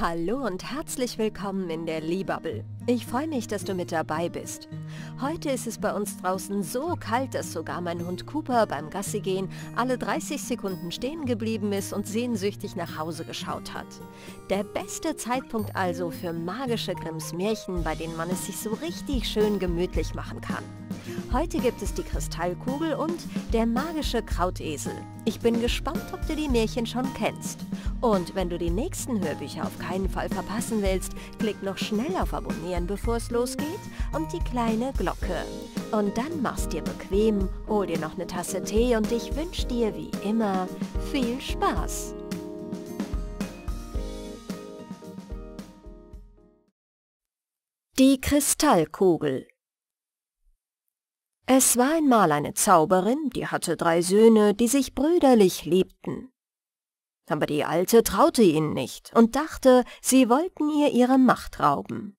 Hallo und herzlich willkommen in der Liebubble. Ich freue mich, dass du mit dabei bist. Heute ist es bei uns draußen so kalt, dass sogar mein Hund Cooper beim Gassigehen alle 30 Sekunden stehen geblieben ist und sehnsüchtig nach Hause geschaut hat. Der beste Zeitpunkt also für magische Grimms Märchen, bei denen man es sich so richtig schön gemütlich machen kann. Heute gibt es die Kristallkugel und der magische Krautesel. Ich bin gespannt, ob du die Märchen schon kennst. Und wenn du die nächsten Hörbücher auf keinen Fall verpassen willst, klick noch schnell auf Abonnieren abonnieren, bevor es losgeht, und die kleine Glocke. Und dann mach's dir bequem, hol dir noch eine Tasse Tee und ich wünsche dir wie immer viel Spaß. Die Kristallkugel Es war einmal eine Zauberin, die hatte drei Söhne, die sich brüderlich liebten. Aber die Alte traute ihnen nicht und dachte, sie wollten ihr ihre Macht rauben.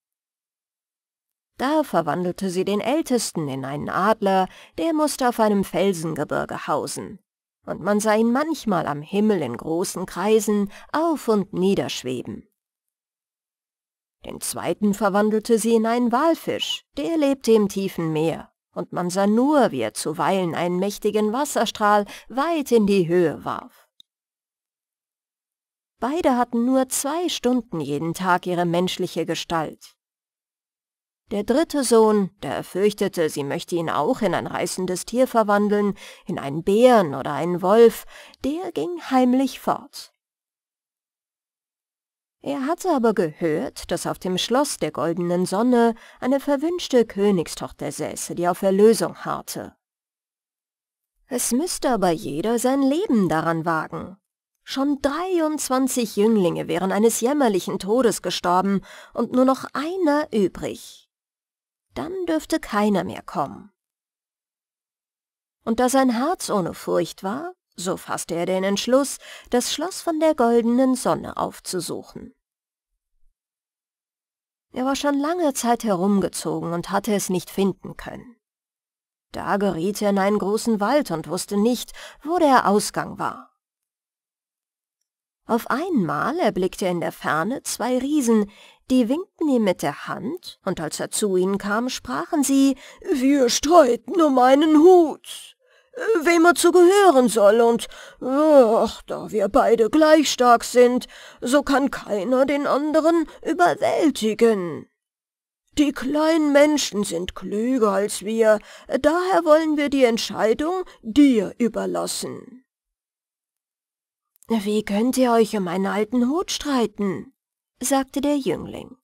Da verwandelte sie den Ältesten in einen Adler, der musste auf einem Felsengebirge hausen. Und man sah ihn manchmal am Himmel in großen Kreisen auf und niederschweben. Den zweiten verwandelte sie in einen Walfisch, der lebte im tiefen Meer, und man sah nur, wie er zuweilen einen mächtigen Wasserstrahl weit in die Höhe warf. Beide hatten nur zwei Stunden jeden Tag ihre menschliche Gestalt, der dritte Sohn, der fürchtete, sie möchte ihn auch in ein reißendes Tier verwandeln, in einen Bären oder einen Wolf, der ging heimlich fort. Er hatte aber gehört, dass auf dem Schloss der goldenen Sonne eine verwünschte Königstochter säße, die auf Erlösung harrte. Es müsste aber jeder sein Leben daran wagen, Schon 23 Jünglinge wären eines jämmerlichen Todes gestorben und nur noch einer übrig dann dürfte keiner mehr kommen. Und da sein Herz ohne Furcht war, so fasste er den Entschluss, das Schloss von der goldenen Sonne aufzusuchen. Er war schon lange Zeit herumgezogen und hatte es nicht finden können. Da geriet er in einen großen Wald und wusste nicht, wo der Ausgang war. Auf einmal erblickte er in der Ferne zwei Riesen, die winkten ihm mit der Hand, und als er zu ihnen kam, sprachen sie, »Wir streiten um einen Hut, wem er zu gehören soll, und ach, da wir beide gleich stark sind, so kann keiner den anderen überwältigen.« die kleinen Menschen sind klüger als wir, daher wollen wir die Entscheidung dir überlassen. Wie könnt ihr euch um einen alten Hut streiten? sagte der Jüngling.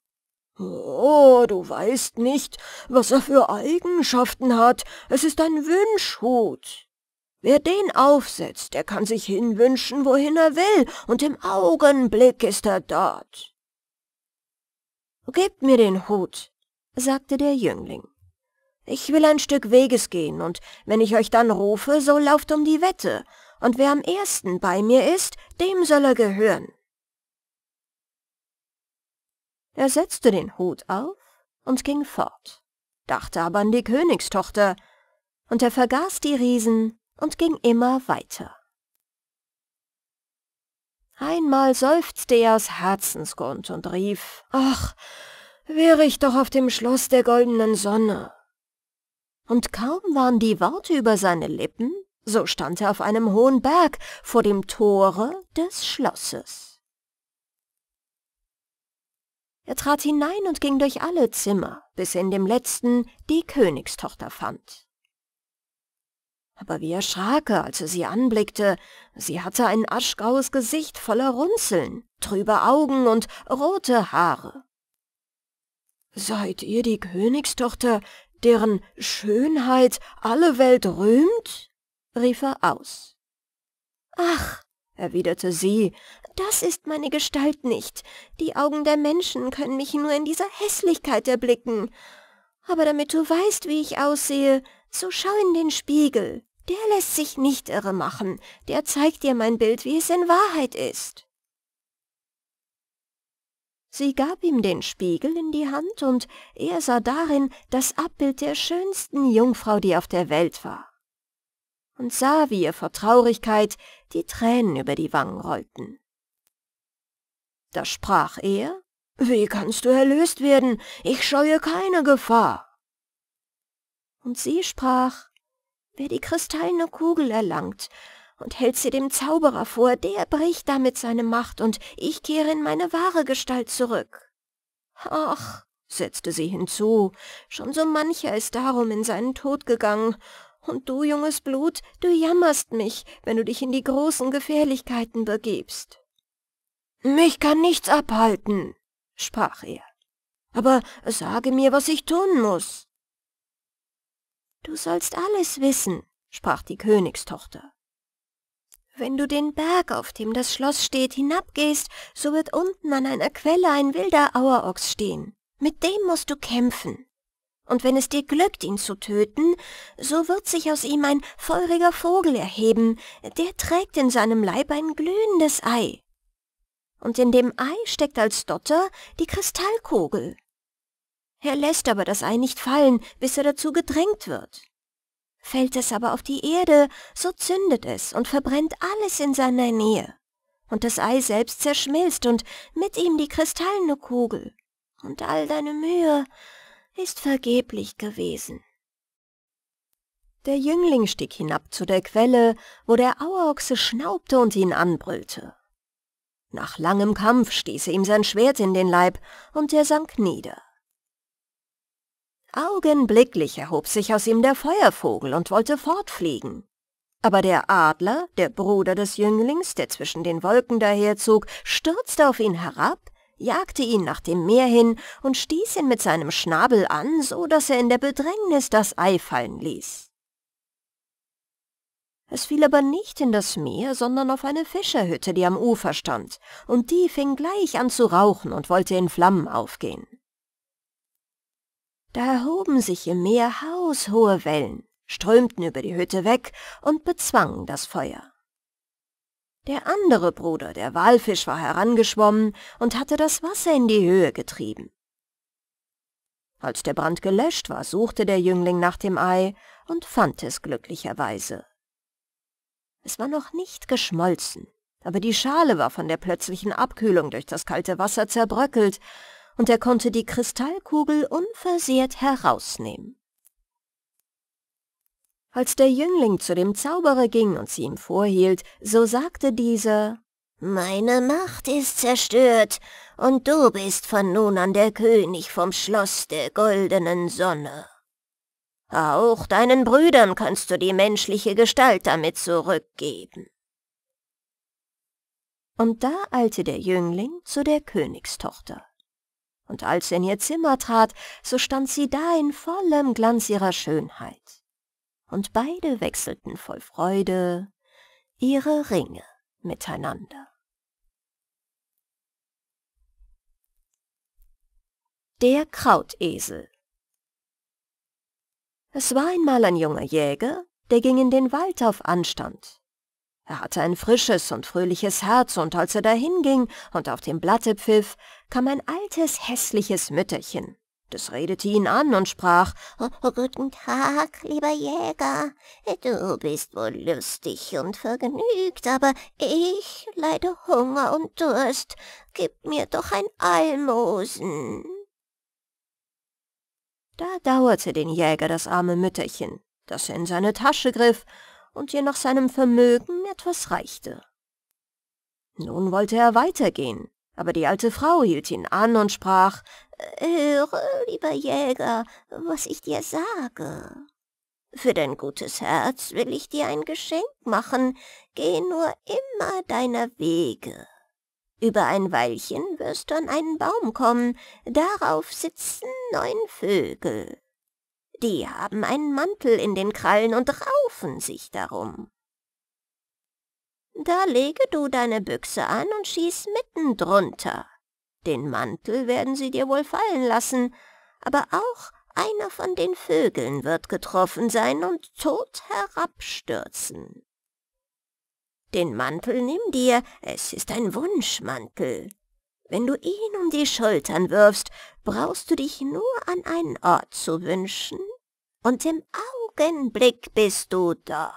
Oh, du weißt nicht, was er für Eigenschaften hat. Es ist ein Wünschhut. Wer den aufsetzt, der kann sich hinwünschen, wohin er will, und im Augenblick ist er dort. Gebt mir den Hut, sagte der Jüngling. Ich will ein Stück Weges gehen, und wenn ich euch dann rufe, so lauft um die Wette, und wer am ersten bei mir ist, dem soll er gehören. Er setzte den Hut auf und ging fort, dachte aber an die Königstochter, und er vergaß die Riesen und ging immer weiter. Einmal seufzte er aus Herzensgrund und rief, »Ach, wäre ich doch auf dem Schloss der goldenen Sonne!« Und kaum waren die Worte über seine Lippen, so stand er auf einem hohen Berg vor dem Tore des Schlosses. Er trat hinein und ging durch alle Zimmer, bis er in dem letzten die Königstochter fand. Aber wie erschrak er, als er sie anblickte. Sie hatte ein aschgraues Gesicht voller Runzeln, trübe Augen und rote Haare. Seid ihr die Königstochter, deren Schönheit alle Welt rühmt? rief er aus. Ach, erwiderte sie, das ist meine Gestalt nicht. Die Augen der Menschen können mich nur in dieser Hässlichkeit erblicken. Aber damit du weißt, wie ich aussehe, so schau in den Spiegel. Der lässt sich nicht irre machen. Der zeigt dir mein Bild, wie es in Wahrheit ist. Sie gab ihm den Spiegel in die Hand, und er sah darin das Abbild der schönsten Jungfrau, die auf der Welt war und sah, wie ihr vor Traurigkeit die Tränen über die Wangen rollten. Da sprach er, »Wie kannst du erlöst werden? Ich scheue keine Gefahr.« Und sie sprach, »Wer die kristallene Kugel erlangt und hält sie dem Zauberer vor, der bricht damit seine Macht, und ich kehre in meine wahre Gestalt zurück.« »Ach«, setzte sie hinzu, »schon so mancher ist darum in seinen Tod gegangen, und du, junges Blut, du jammerst mich, wenn du dich in die großen Gefährlichkeiten begibst. Mich kann nichts abhalten, sprach er. Aber sage mir, was ich tun muss. Du sollst alles wissen, sprach die Königstochter. Wenn du den Berg, auf dem das Schloss steht, hinabgehst, so wird unten an einer Quelle ein wilder Auerochs stehen. Mit dem musst du kämpfen und wenn es dir glückt, ihn zu töten, so wird sich aus ihm ein feuriger Vogel erheben, der trägt in seinem Leib ein glühendes Ei. Und in dem Ei steckt als Dotter die Kristallkugel. Er lässt aber das Ei nicht fallen, bis er dazu gedrängt wird. Fällt es aber auf die Erde, so zündet es und verbrennt alles in seiner Nähe. Und das Ei selbst zerschmilzt und mit ihm die kristallene Kugel. Und all deine Mühe, ist vergeblich gewesen. Der Jüngling stieg hinab zu der Quelle, wo der Auerochse schnaubte und ihn anbrüllte. Nach langem Kampf stieß ihm sein Schwert in den Leib und er sank nieder. Augenblicklich erhob sich aus ihm der Feuervogel und wollte fortfliegen. Aber der Adler, der Bruder des Jünglings, der zwischen den Wolken daherzog, stürzte auf ihn herab jagte ihn nach dem Meer hin und stieß ihn mit seinem Schnabel an, so dass er in der Bedrängnis das Ei fallen ließ. Es fiel aber nicht in das Meer, sondern auf eine Fischerhütte, die am Ufer stand, und die fing gleich an zu rauchen und wollte in Flammen aufgehen. Da erhoben sich im Meer haushohe Wellen, strömten über die Hütte weg und bezwangen das Feuer. Der andere Bruder, der Walfisch, war herangeschwommen und hatte das Wasser in die Höhe getrieben. Als der Brand gelöscht war, suchte der Jüngling nach dem Ei und fand es glücklicherweise. Es war noch nicht geschmolzen, aber die Schale war von der plötzlichen Abkühlung durch das kalte Wasser zerbröckelt und er konnte die Kristallkugel unversehrt herausnehmen. Als der Jüngling zu dem Zauberer ging und sie ihm vorhielt, so sagte dieser, »Meine Macht ist zerstört, und du bist von nun an der König vom Schloss der goldenen Sonne. Auch deinen Brüdern kannst du die menschliche Gestalt damit zurückgeben.« Und da eilte der Jüngling zu der Königstochter. Und als er in ihr Zimmer trat, so stand sie da in vollem Glanz ihrer Schönheit und beide wechselten voll Freude ihre Ringe miteinander. Der Krautesel Es war einmal ein junger Jäger, der ging in den Wald auf Anstand. Er hatte ein frisches und fröhliches Herz, und als er dahinging und auf dem Blatte pfiff, kam ein altes, hässliches Mütterchen. Das redete ihn an und sprach, oh, oh, »Guten Tag, lieber Jäger. Du bist wohl lustig und vergnügt, aber ich leide Hunger und Durst. Gib mir doch ein Almosen.« Da dauerte den Jäger das arme Mütterchen, dass er in seine Tasche griff und ihr nach seinem Vermögen etwas reichte. Nun wollte er weitergehen, aber die alte Frau hielt ihn an und sprach, Höre, lieber Jäger, was ich dir sage. Für dein gutes Herz will ich dir ein Geschenk machen, geh nur immer deiner Wege. Über ein Weilchen wirst du an einen Baum kommen, darauf sitzen neun Vögel. Die haben einen Mantel in den Krallen und raufen sich darum. Da lege du deine Büchse an und schieß mitten drunter. Den Mantel werden sie dir wohl fallen lassen, aber auch einer von den Vögeln wird getroffen sein und tot herabstürzen. Den Mantel nimm dir, es ist ein Wunschmantel. Wenn du ihn um die Schultern wirfst, brauchst du dich nur an einen Ort zu wünschen, und im Augenblick bist du dort.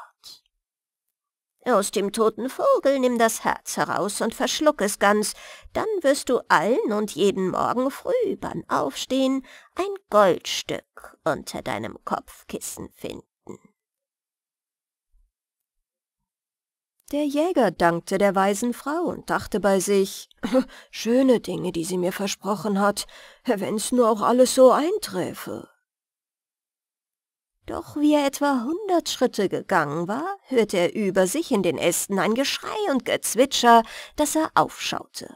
Aus dem toten Vogel nimm das Herz heraus und verschluck es ganz, dann wirst du allen und jeden Morgen früh beim Aufstehen ein Goldstück unter deinem Kopfkissen finden. Der Jäger dankte der weisen Frau und dachte bei sich, schöne Dinge, die sie mir versprochen hat, wenn's nur auch alles so einträfe.« doch wie er etwa hundert Schritte gegangen war, hörte er über sich in den Ästen ein Geschrei und Gezwitscher, dass er aufschaute.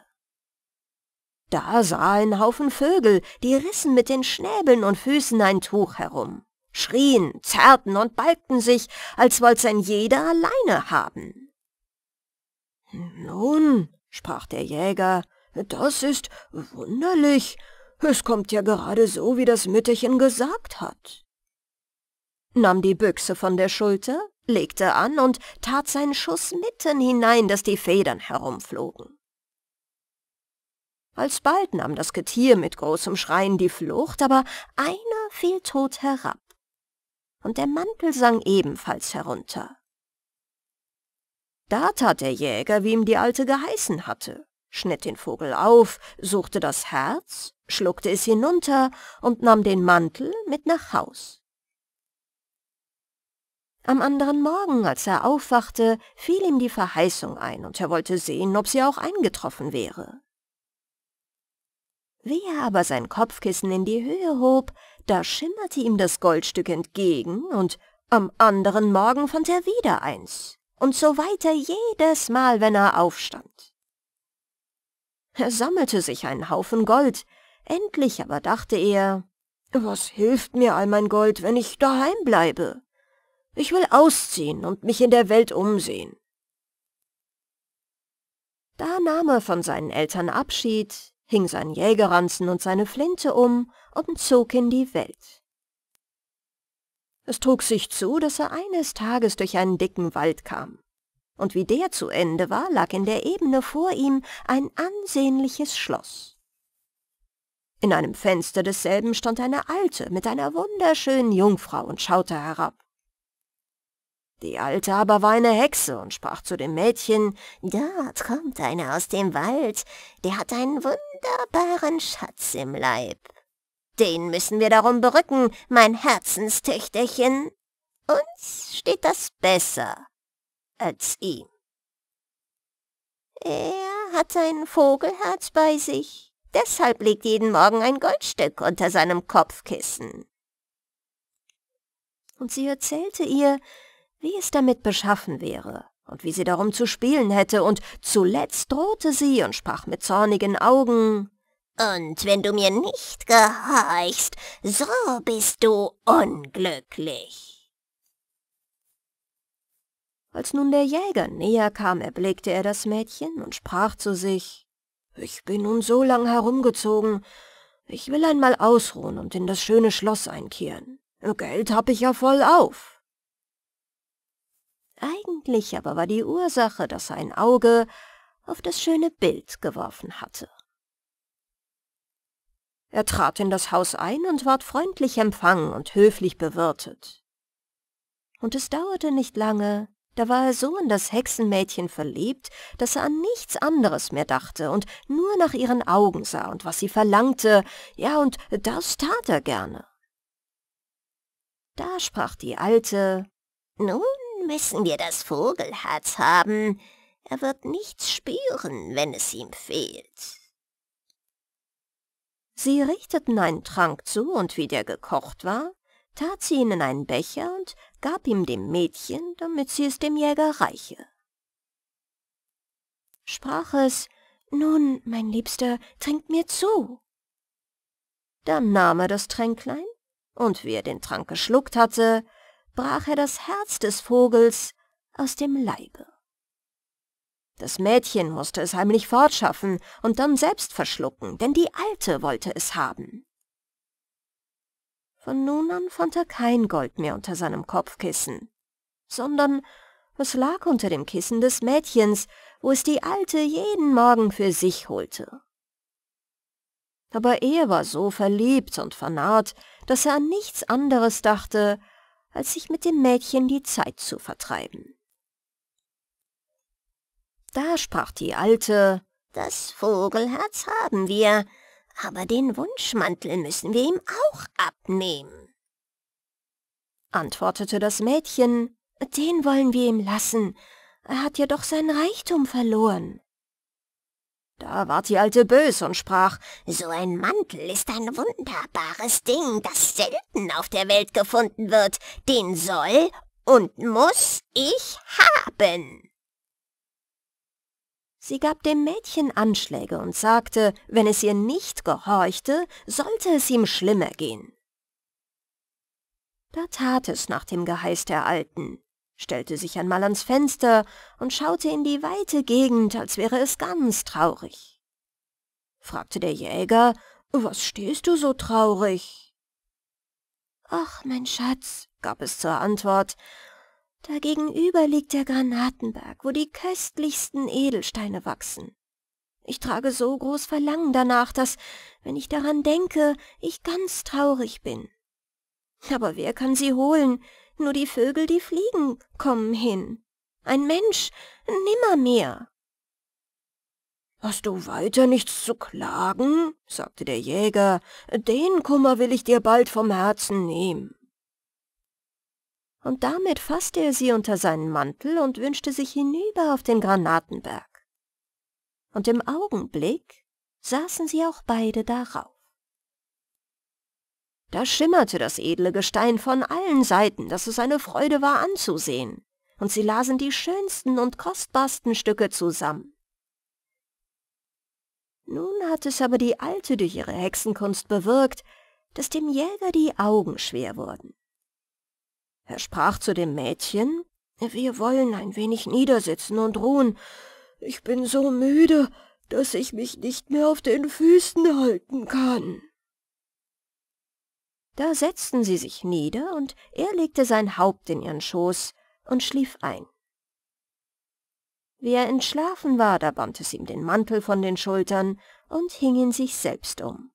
Da sah er einen Haufen Vögel, die rissen mit den Schnäbeln und Füßen ein Tuch herum, schrien, zerrten und balgten sich, als wollt's ein jeder alleine haben. »Nun«, sprach der Jäger, »das ist wunderlich. Es kommt ja gerade so, wie das Mütterchen gesagt hat.« nahm die Büchse von der Schulter, legte an und tat seinen Schuss mitten hinein, dass die Federn herumflogen. Alsbald nahm das Getier mit großem Schreien die Flucht, aber einer fiel tot herab, und der Mantel sang ebenfalls herunter. Da tat der Jäger, wie ihm die Alte geheißen hatte, schnitt den Vogel auf, suchte das Herz, schluckte es hinunter und nahm den Mantel mit nach Haus. Am anderen Morgen, als er aufwachte, fiel ihm die Verheißung ein und er wollte sehen, ob sie auch eingetroffen wäre. Wie er aber sein Kopfkissen in die Höhe hob, da schimmerte ihm das Goldstück entgegen und am anderen Morgen fand er wieder eins und so weiter jedes Mal, wenn er aufstand. Er sammelte sich einen Haufen Gold, endlich aber dachte er, was hilft mir all mein Gold, wenn ich daheim bleibe? Ich will ausziehen und mich in der Welt umsehen. Da nahm er von seinen Eltern Abschied, hing seinen Jägerranzen und seine Flinte um und zog in die Welt. Es trug sich zu, dass er eines Tages durch einen dicken Wald kam. Und wie der zu Ende war, lag in der Ebene vor ihm ein ansehnliches Schloss. In einem Fenster desselben stand eine Alte mit einer wunderschönen Jungfrau und schaute herab. Die Alte aber war eine Hexe und sprach zu dem Mädchen, »Dort kommt einer aus dem Wald, der hat einen wunderbaren Schatz im Leib. Den müssen wir darum berücken, mein Herzenstöchterchen. Uns steht das besser als ihm. Er hat ein Vogelherz bei sich, deshalb liegt jeden Morgen ein Goldstück unter seinem Kopfkissen.« Und sie erzählte ihr, wie es damit beschaffen wäre und wie sie darum zu spielen hätte, und zuletzt drohte sie und sprach mit zornigen Augen, »Und wenn du mir nicht gehorchst, so bist du unglücklich.« Als nun der Jäger näher kam, erblickte er das Mädchen und sprach zu sich, »Ich bin nun so lang herumgezogen, ich will einmal ausruhen und in das schöne Schloss einkehren. Geld hab ich ja voll auf.« eigentlich aber war die Ursache, dass er ein Auge auf das schöne Bild geworfen hatte. Er trat in das Haus ein und ward freundlich empfangen und höflich bewirtet. Und es dauerte nicht lange, da war er so in das Hexenmädchen verliebt, dass er an nichts anderes mehr dachte und nur nach ihren Augen sah und was sie verlangte, ja, und das tat er gerne. Da sprach die Alte, »Nun, müssen wir das Vogelherz haben. Er wird nichts spüren, wenn es ihm fehlt. Sie richteten einen Trank zu, und wie der gekocht war, tat sie ihn in einen Becher und gab ihm dem Mädchen, damit sie es dem Jäger reiche. Sprach es, »Nun, mein Liebster, trink mir zu.« Dann nahm er das Tränklein, und wie er den Trank geschluckt hatte, brach er das Herz des Vogels aus dem Leibe. Das Mädchen musste es heimlich fortschaffen und dann selbst verschlucken, denn die Alte wollte es haben. Von nun an fand er kein Gold mehr unter seinem Kopfkissen, sondern es lag unter dem Kissen des Mädchens, wo es die Alte jeden Morgen für sich holte. Aber er war so verliebt und vernarrt, dass er an nichts anderes dachte, als sich mit dem Mädchen die Zeit zu vertreiben. Da sprach die Alte, »Das Vogelherz haben wir, aber den Wunschmantel müssen wir ihm auch abnehmen.« Antwortete das Mädchen, »Den wollen wir ihm lassen, er hat ja doch seinen Reichtum verloren.« da ward die Alte bös und sprach, »So ein Mantel ist ein wunderbares Ding, das selten auf der Welt gefunden wird. Den soll und muss ich haben.« Sie gab dem Mädchen Anschläge und sagte, wenn es ihr nicht gehorchte, sollte es ihm schlimmer gehen. Da tat es nach dem Geheiß der Alten stellte sich einmal ans Fenster und schaute in die weite Gegend, als wäre es ganz traurig. Fragte der Jäger, »Was stehst du so traurig?« »Ach, mein Schatz«, gab es zur Antwort, »dagegenüber liegt der Granatenberg, wo die köstlichsten Edelsteine wachsen. Ich trage so groß Verlangen danach, dass, wenn ich daran denke, ich ganz traurig bin. Aber wer kann sie holen?« nur die Vögel, die fliegen, kommen hin. Ein Mensch, nimmermehr. Hast du weiter nichts zu klagen? sagte der Jäger. Den Kummer will ich dir bald vom Herzen nehmen. Und damit faßte er sie unter seinen Mantel und wünschte sich hinüber auf den Granatenberg. Und im Augenblick saßen sie auch beide darauf. Da schimmerte das edle Gestein von allen Seiten, dass es eine Freude war anzusehen, und sie lasen die schönsten und kostbarsten Stücke zusammen. Nun hat es aber die Alte durch ihre Hexenkunst bewirkt, dass dem Jäger die Augen schwer wurden. Er sprach zu dem Mädchen, »Wir wollen ein wenig niedersitzen und ruhen. Ich bin so müde, dass ich mich nicht mehr auf den Füßen halten kann.« da setzten sie sich nieder und er legte sein Haupt in ihren Schoß und schlief ein. Wie er entschlafen war, da band es ihm den Mantel von den Schultern und hing ihn sich selbst um,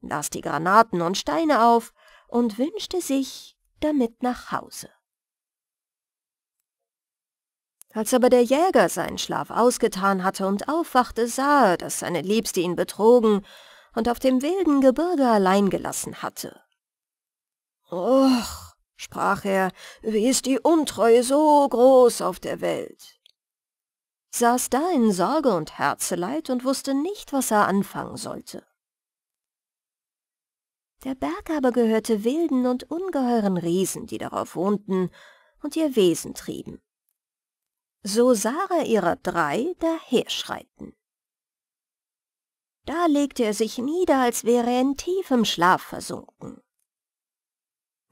las die Granaten und Steine auf und wünschte sich damit nach Hause. Als aber der Jäger seinen Schlaf ausgetan hatte und aufwachte, sah er, dass seine Liebste ihn betrogen und auf dem wilden Gebirge allein gelassen hatte. Och, sprach er, wie ist die Untreue so groß auf der Welt? Saß da in Sorge und Herzeleid und wusste nicht, was er anfangen sollte. Der Berg aber gehörte wilden und ungeheuren Riesen, die darauf wohnten und ihr Wesen trieben. So sah er ihrer drei daherschreiten. Da legte er sich nieder, als wäre er in tiefem Schlaf versunken.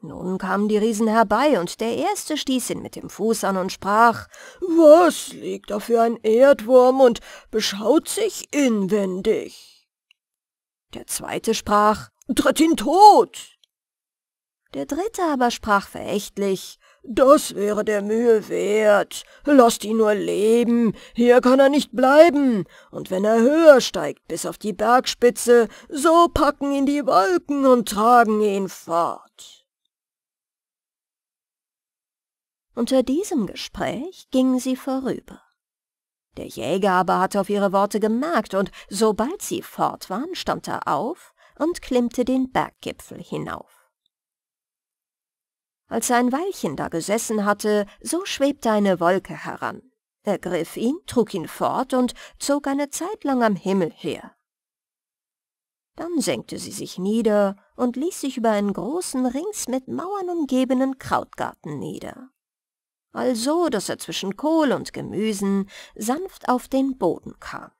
Nun kamen die Riesen herbei, und der erste stieß ihn mit dem Fuß an und sprach, »Was liegt da für ein Erdwurm und beschaut sich inwendig?« Der zweite sprach, »Tritt ihn tot!« Der dritte aber sprach verächtlich, »Das wäre der Mühe wert. Lasst ihn nur leben, hier kann er nicht bleiben. Und wenn er höher steigt, bis auf die Bergspitze, so packen ihn die Wolken und tragen ihn fort.« Unter diesem Gespräch ging sie vorüber. Der Jäger aber hatte auf ihre Worte gemerkt, und sobald sie fort waren, stand er auf und klimmte den Berggipfel hinauf. Als er ein Weilchen da gesessen hatte, so schwebte eine Wolke heran. Er griff ihn, trug ihn fort und zog eine Zeit lang am Himmel her. Dann senkte sie sich nieder und ließ sich über einen großen, rings mit Mauern umgebenen Krautgarten nieder also dass er zwischen Kohl und Gemüsen sanft auf den Boden kam.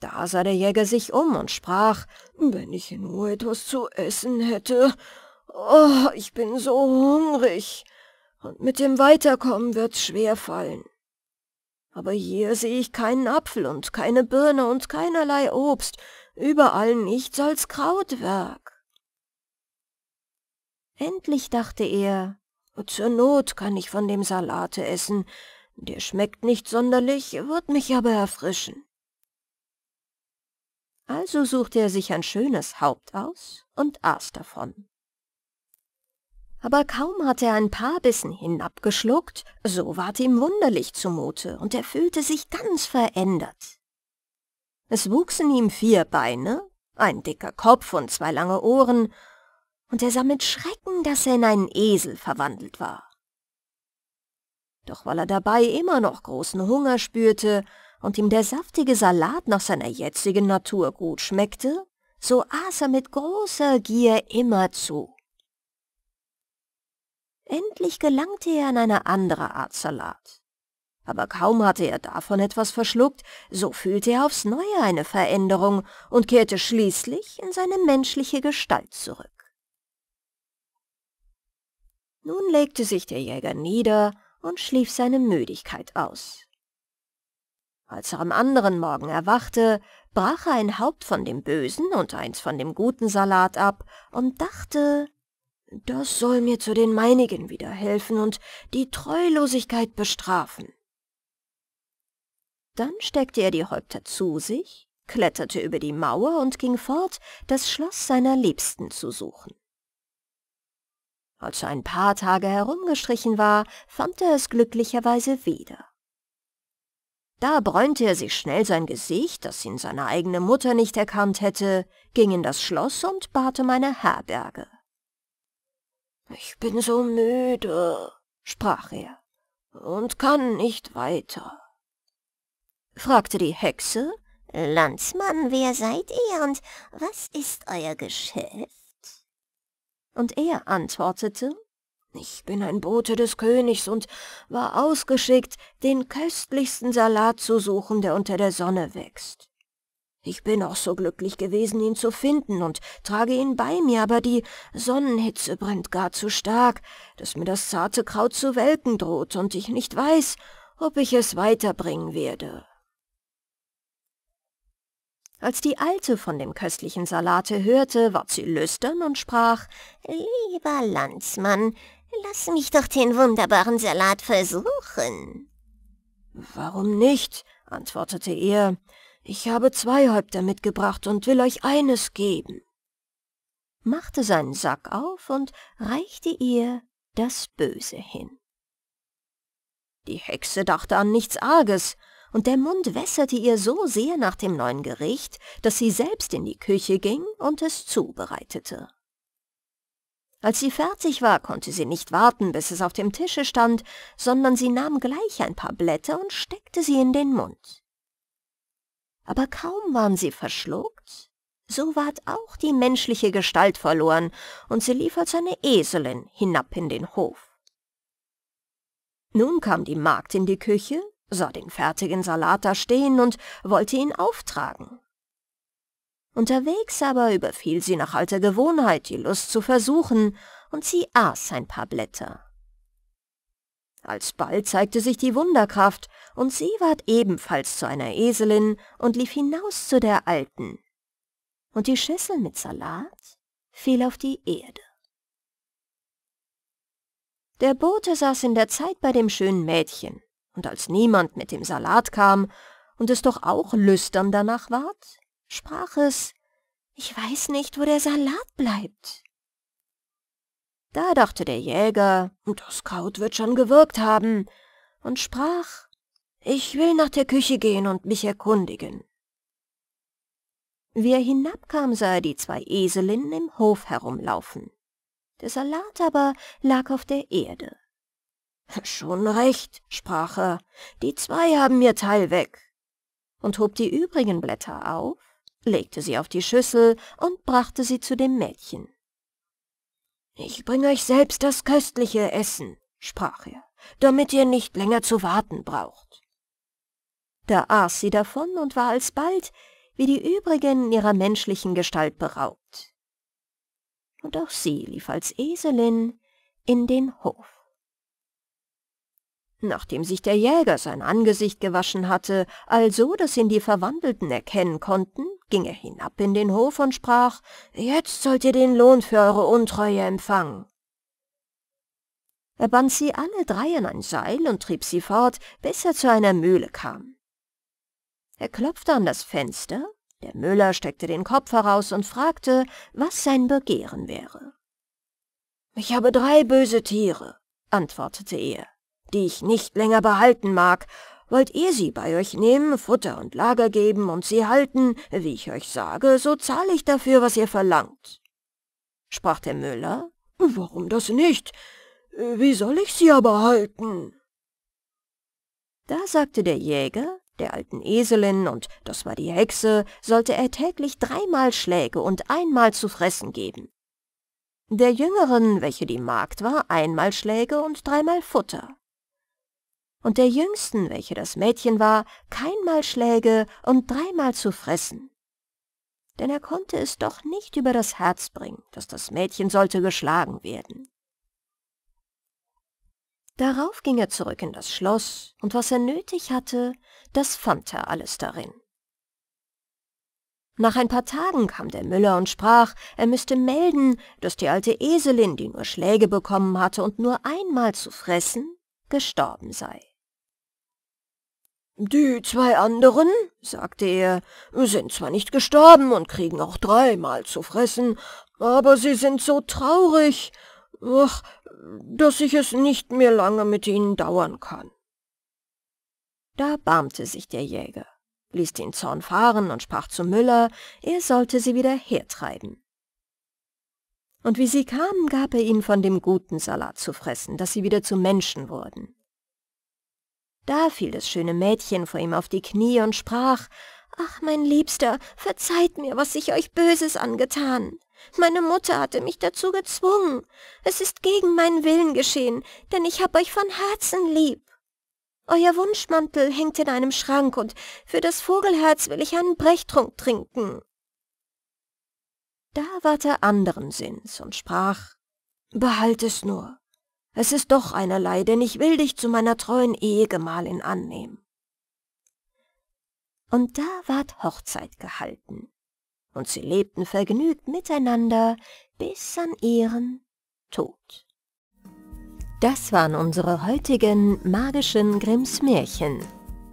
Da sah der Jäger sich um und sprach, »Wenn ich nur etwas zu essen hätte, oh, ich bin so hungrig, und mit dem Weiterkommen wird's schwer fallen. Aber hier sehe ich keinen Apfel und keine Birne und keinerlei Obst, überall nichts als Krautwerk.« Endlich dachte er, zur Not kann ich von dem Salate essen. Der schmeckt nicht sonderlich, wird mich aber erfrischen. Also suchte er sich ein schönes Haupt aus und aß davon. Aber kaum hatte er ein paar Bissen hinabgeschluckt, so ward ihm wunderlich zumute und er fühlte sich ganz verändert. Es wuchsen ihm vier Beine, ein dicker Kopf und zwei lange Ohren, und er sah mit Schrecken, dass er in einen Esel verwandelt war. Doch weil er dabei immer noch großen Hunger spürte und ihm der saftige Salat nach seiner jetzigen Natur gut schmeckte, so aß er mit großer Gier immer zu. Endlich gelangte er an eine andere Art Salat. Aber kaum hatte er davon etwas verschluckt, so fühlte er aufs Neue eine Veränderung und kehrte schließlich in seine menschliche Gestalt zurück. Nun legte sich der Jäger nieder und schlief seine Müdigkeit aus. Als er am anderen Morgen erwachte, brach er ein Haupt von dem bösen und eins von dem guten Salat ab und dachte, das soll mir zu den meinigen wieder helfen und die Treulosigkeit bestrafen. Dann steckte er die Häupter zu sich, kletterte über die Mauer und ging fort, das Schloss seiner Liebsten zu suchen. Als er ein paar Tage herumgestrichen war, fand er es glücklicherweise wieder. Da bräunte er sich schnell sein Gesicht, das ihn seine eigene Mutter nicht erkannt hätte, ging in das Schloss und bat um eine Herberge. »Ich bin so müde«, sprach er, »und kann nicht weiter.« fragte die Hexe, »Landsmann, wer seid ihr und was ist euer Geschäft?« und er antwortete, ich bin ein Bote des Königs und war ausgeschickt, den köstlichsten Salat zu suchen, der unter der Sonne wächst. Ich bin auch so glücklich gewesen, ihn zu finden und trage ihn bei mir, aber die Sonnenhitze brennt gar zu stark, dass mir das zarte Kraut zu welken droht und ich nicht weiß, ob ich es weiterbringen werde. Als die Alte von dem köstlichen Salate hörte, ward sie lüstern und sprach, »Lieber Landsmann, lass mich doch den wunderbaren Salat versuchen.« »Warum nicht?« antwortete er. »Ich habe zwei Häupter mitgebracht und will euch eines geben.« machte seinen Sack auf und reichte ihr das Böse hin. Die Hexe dachte an nichts Arges, und der Mund wässerte ihr so sehr nach dem neuen Gericht, dass sie selbst in die Küche ging und es zubereitete. Als sie fertig war, konnte sie nicht warten, bis es auf dem Tische stand, sondern sie nahm gleich ein paar Blätter und steckte sie in den Mund. Aber kaum waren sie verschluckt, so ward auch die menschliche Gestalt verloren, und sie lief als eine Eselin hinab in den Hof. Nun kam die Magd in die Küche sah den fertigen Salat da stehen und wollte ihn auftragen. Unterwegs aber überfiel sie nach alter Gewohnheit die Lust zu versuchen, und sie aß ein paar Blätter. Alsbald zeigte sich die Wunderkraft, und sie ward ebenfalls zu einer Eselin und lief hinaus zu der Alten. Und die Schüssel mit Salat fiel auf die Erde. Der Bote saß in der Zeit bei dem schönen Mädchen, und als niemand mit dem Salat kam und es doch auch lüstern danach ward, sprach es, ich weiß nicht, wo der Salat bleibt. Da dachte der Jäger, das Kraut wird schon gewirkt haben, und sprach, ich will nach der Küche gehen und mich erkundigen. Wie er hinabkam, sah er die zwei Eselinnen im Hof herumlaufen. Der Salat aber lag auf der Erde. Schon recht, sprach er, die zwei haben ihr Teil weg, und hob die übrigen Blätter auf, legte sie auf die Schüssel und brachte sie zu dem Mädchen. Ich bringe euch selbst das köstliche Essen, sprach er, damit ihr nicht länger zu warten braucht. Da aß sie davon und war alsbald, wie die übrigen, ihrer menschlichen Gestalt beraubt. Und auch sie lief als Eselin in den Hof. Nachdem sich der Jäger sein Angesicht gewaschen hatte, also dass ihn die Verwandelten erkennen konnten, ging er hinab in den Hof und sprach, »Jetzt sollt ihr den Lohn für eure Untreue empfangen.« Er band sie alle drei an ein Seil und trieb sie fort, bis er zu einer Mühle kam. Er klopfte an das Fenster, der Müller steckte den Kopf heraus und fragte, was sein Begehren wäre. »Ich habe drei böse Tiere«, antwortete er die ich nicht länger behalten mag, wollt ihr sie bei euch nehmen, Futter und Lager geben und sie halten, wie ich euch sage, so zahle ich dafür, was ihr verlangt. Sprach der Müller, warum das nicht? Wie soll ich sie aber halten? Da sagte der Jäger, der alten Eselin, und das war die Hexe, sollte er täglich dreimal Schläge und einmal zu fressen geben. Der Jüngeren, welche die Magd war, einmal Schläge und dreimal Futter und der Jüngsten, welche das Mädchen war, keinmal Schläge und dreimal zu fressen. Denn er konnte es doch nicht über das Herz bringen, dass das Mädchen sollte geschlagen werden. Darauf ging er zurück in das Schloss, und was er nötig hatte, das fand er alles darin. Nach ein paar Tagen kam der Müller und sprach, er müsste melden, dass die alte Eselin, die nur Schläge bekommen hatte und nur einmal zu fressen, gestorben sei. Die zwei anderen, sagte er, sind zwar nicht gestorben und kriegen auch dreimal zu fressen, aber sie sind so traurig, ach, dass ich es nicht mehr lange mit ihnen dauern kann. Da barmte sich der Jäger, ließ den Zorn fahren und sprach zu Müller, er sollte sie wieder hertreiben. Und wie sie kamen, gab er ihnen von dem guten Salat zu fressen, dass sie wieder zu Menschen wurden. Da fiel das schöne Mädchen vor ihm auf die Knie und sprach, »Ach, mein Liebster, verzeiht mir, was ich euch Böses angetan. Meine Mutter hatte mich dazu gezwungen. Es ist gegen meinen Willen geschehen, denn ich hab euch von Herzen lieb. Euer Wunschmantel hängt in einem Schrank und für das Vogelherz will ich einen Brechtrunk trinken.« Da ward er anderen Sinns und sprach, »Behalt es nur, es ist doch einerlei, denn ich will dich zu meiner treuen Ehegemahlin annehmen. Und da ward Hochzeit gehalten, und sie lebten vergnügt miteinander bis an ihren Tod. Das waren unsere heutigen magischen Grimms Märchen.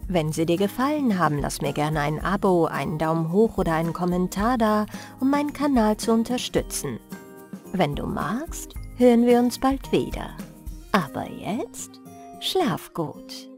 Wenn sie dir gefallen haben, lass mir gerne ein Abo, einen Daumen hoch oder einen Kommentar da, um meinen Kanal zu unterstützen. Wenn du magst, hören wir uns bald wieder. Aber jetzt schlaf gut.